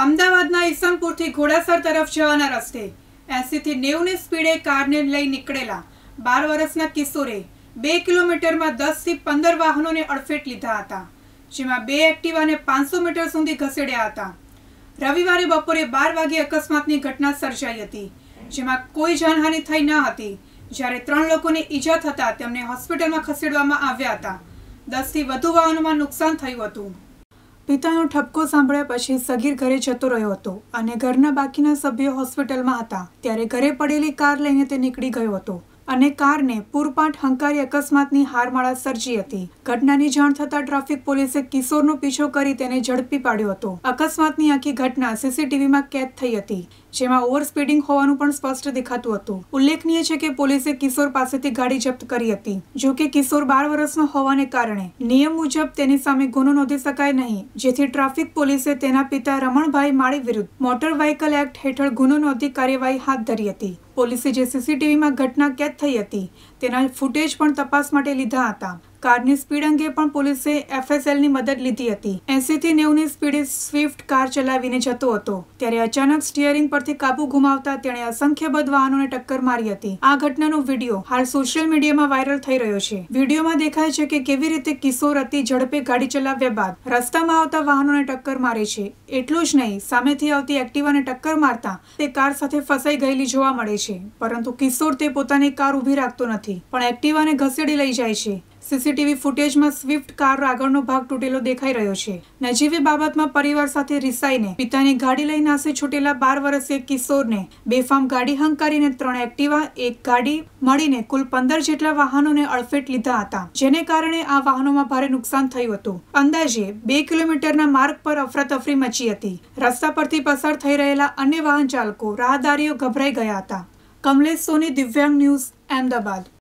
અમદાવાદના ઈસનપુરથી ઘોડાસર તરફ જવાના રસ્તે એસીથી નેવુંની સ્પીડે કારને લઈ નીકળેલા બાર વર્ષના કિશોરે બે કિલોમીટરમાં દસથી પંદર વાહનોને અડફેટ લીધા હતા જેમાં બે એક્ટિવાને પાંચસો મીટર સુધી ઘસેડ્યા હતા રવિવારે બપોરે બાર વાગે અકસ્માતની ઘટના સર્જાઈ હતી જેમાં કોઈ જાનહાનિ થઈ ન હતી જ્યારે ત્રણ લોકોને ઈજા થતા તેમને હોસ્પિટલમાં ખસેડવામાં આવ્યા હતા દસથી વધુ વાહનોમાં નુકસાન થયું હતું પિતાનો ઠપકો સાંભળ્યા પછી સગીર ઘરે જતો રહ્યો હતો અને ઘરના બાકીના સભ્યો હોસ્પિટલમાં હતા ત્યારે ઘરે પડેલી કાર લઈને તે નીકળી ગયો હતો અને કારને પૂરપાટ હંકારી અકસ્માતની હારમાળા સર્જી હતી ઘટનાની જાણ થતાં ટ્રાફિક પોલીસે કિશોરનો પીછો કરી તેને ઝડપી પાડ્યો હતો અકસ્માતની આખી ઘટના સીસીટીવીમાં કેદ થઈ હતી જેમાં ઓવર સ્પીડિંગ હોવાનું પણ સ્પષ્ટ દેખાતું હતું ઉલ્લેખનીય છે કે પોલીસે કિશોર પાસેથી ગાડી જપ્ત કરી હતી જો કે કિશોર બાર વર્ષનો હોવાને કારણે નિયમ મુજબ તેની સામે ગુનો નોંધી શકાય નહીં જેથી ટ્રાફિક પોલીસે તેના પિતા રમણભાઈ માળી વિરુદ્ધ મોટર વ્હીકલ એક્ટ હેઠળ ગુનો નોંધી કાર્યવાહી હાથ ધરી હતી પોલીસે જે સીસીટીવીમાં ઘટના કેદ થઈ હતી તેના ફૂટેજ પણ તપાસ માટે લીધા હતા કારની સ્પીડ અંગે પણ પોલીસે એફએસએલની મદદ લીધી હતી એસીથી નેવની સ્પીડે સ્વિફ્ટ કાર ચલાવીને જતો હતો ત્યારે અચાનક સ્ટિયરિંગ પરથી કાબુ ગુમાવતા તેણે અસંખ્યબદ્ધ વાહનોને ટક્કર મારી હતી આ ઘટનાનો વિડીયો હાલ સોશિયલ મીડિયામાં વાયરલ થઈ રહ્યો છે વિડીયોમાં દેખાય છે કે કેવી રીતે કિશોર અતિ ઝડપે ગાડી ચલાવ્યા બાદ રસ્તામાં આવતા વાહનોને ટક્કર મારે છે એટલું જ નહીં સામેથી આવતી એક્ટિવાને ટક્કર મારતા તે કાર સાથે ફસાઈ ગયેલી જોવા મળે છે પરંતુ કિશોર તે પોતાની કાર ઊભી રાખતો નથી પણ એક્ટિવાને ઘસેડી લઈ જાય છે સીસીટીવી ફૂટેજમાં સ્વિફ્ટ કાર આગળનો ભાગ તૂટેલો દેખાઈ રહ્યો છે નજીવી બાબતમાં પરિવાર સાથે રિસાઈને પિતાની ગાડી લઈ નાસી છૂટેલા બાર વર્ષીય કિશોરને બેફામ ગાડી હંકારીને ત્રણ એક્ટિવા એક ગાડી મળીને કુલ પંદર જેટલા વાહનોને અડફેટ લીધા હતા જેને કારણે આ વાહનોમાં ભારે નુકસાન થયું હતું અંદાજે બે કિલોમીટરના માર્ગ પર અફરાતફરી મચી હતી રસ્તા પરથી પસાર થઈ રહેલા અન્ય વાહન ચાલકો રાહદારીઓ ગભરાઈ ગયા હતા કમલેશ સોની દિવ્યાંગ ન્યૂઝ અમદાવાદ